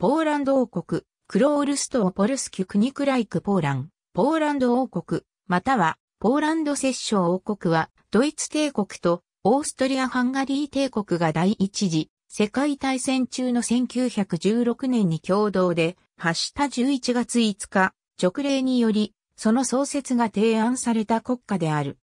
ポーランド王国、クロールストオポルスキュクニクライクポーラン、ポーランド王国、または、ポーランド摂政王国は、ドイツ帝国と、オーストリア・ハンガリー帝国が第一次、世界大戦中の1916年に共同で、発した11月5日、直令により、その創設が提案された国家である。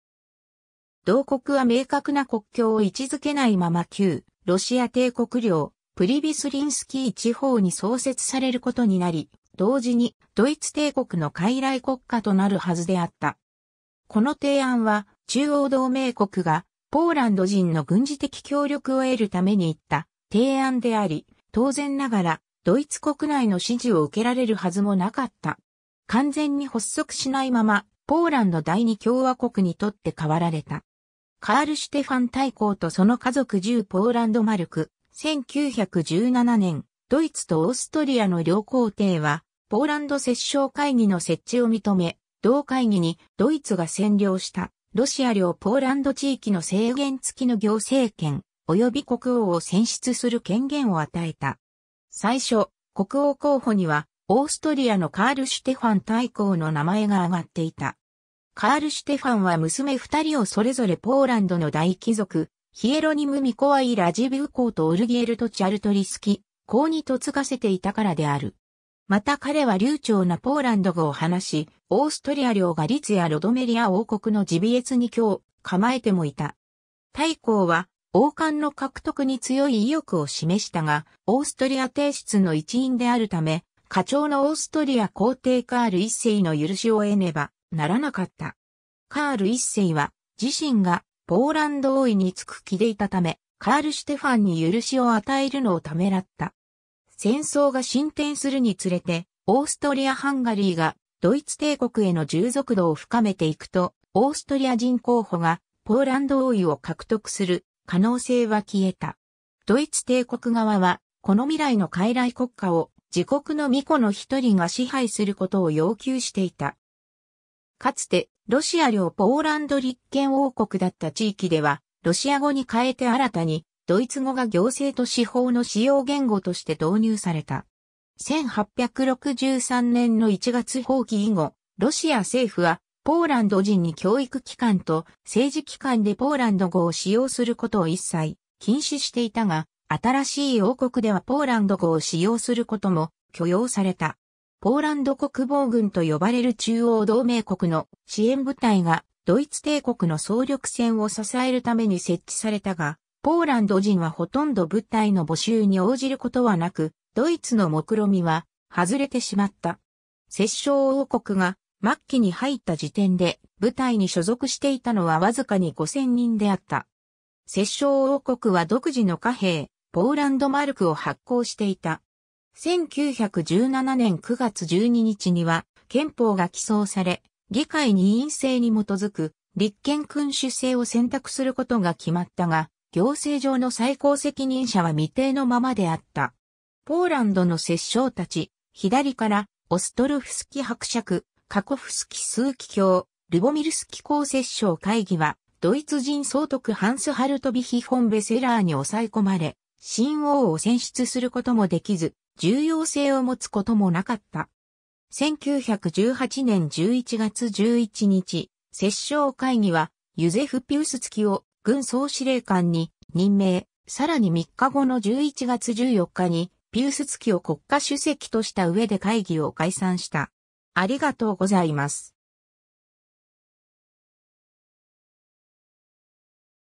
同国は明確な国境を位置づけないまま旧、ロシア帝国領、プリビスリンスキー地方に創設されることになり、同時にドイツ帝国の傀儡国家となるはずであった。この提案は中央同盟国がポーランド人の軍事的協力を得るために言った提案であり、当然ながらドイツ国内の支持を受けられるはずもなかった。完全に発足しないまま、ポーランド第二共和国にとって変わられた。カール・シュテファン大公とその家族10ポーランドマルク、1917年、ドイツとオーストリアの両皇帝は、ポーランド折衝会議の設置を認め、同会議にドイツが占領したロシア領ポーランド地域の制限付きの行政権及び国王を選出する権限を与えた。最初、国王候補にはオーストリアのカール・シュテファン大公の名前が挙がっていた。カール・シュテファンは娘二人をそれぞれポーランドの大貴族、ヒエロニム・ミコワイ・ラジビウ公とオルギエルとチャルトリスキ、公に嫁がせていたからである。また彼は流暢なポーランド語を話し、オーストリア領ガリツやロドメリア王国のジビエツに今日構えてもいた。大公は王冠の獲得に強い意欲を示したが、オーストリア帝室の一員であるため、課長のオーストリア皇帝カール一世の許しを得ねばならなかった。カール一世は自身がポーランド王位につく気でいたため、カール・シュテファンに許しを与えるのをためらった。戦争が進展するにつれて、オーストリア・ハンガリーがドイツ帝国への従属度を深めていくと、オーストリア人候補がポーランド王位を獲得する可能性は消えた。ドイツ帝国側は、この未来の傀儡国家を自国の巫女の一人が支配することを要求していた。かつてロシア領ポーランド立憲王国だった地域では、ロシア語に変えて新たに、ドイツ語が行政と司法の使用言語として導入された。1863年の1月放棄以後、ロシア政府は、ポーランド人に教育機関と政治機関でポーランド語を使用することを一切禁止していたが、新しい王国ではポーランド語を使用することも許容された。ポーランド国防軍と呼ばれる中央同盟国の支援部隊がドイツ帝国の総力戦を支えるために設置されたが、ポーランド人はほとんど部隊の募集に応じることはなく、ドイツの目論みは外れてしまった。摂政王国が末期に入った時点で部隊に所属していたのはわずかに5000人であった。摂政王国は独自の貨幣、ポーランドマルクを発行していた。1917年9月12日には憲法が起草され、議会に委員制に基づく立憲君主制を選択することが決まったが、行政上の最高責任者は未定のままであった。ポーランドの摂政たち、左からオストルフスキ伯爵、カコフスキ枢キ卿、ルボミルスキ公摂政会議は、ドイツ人総督ハンス・ハルトビヒ・フォン・ベセラーに抑え込まれ、新王を選出することもできず、重要性を持つこともなかった。1918年11月11日、摂政会議は、ユゼフ・ピウスツキを軍総司令官に任命、さらに3日後の11月14日に、ピウスツキを国家主席とした上で会議を解散した。ありがとうございます。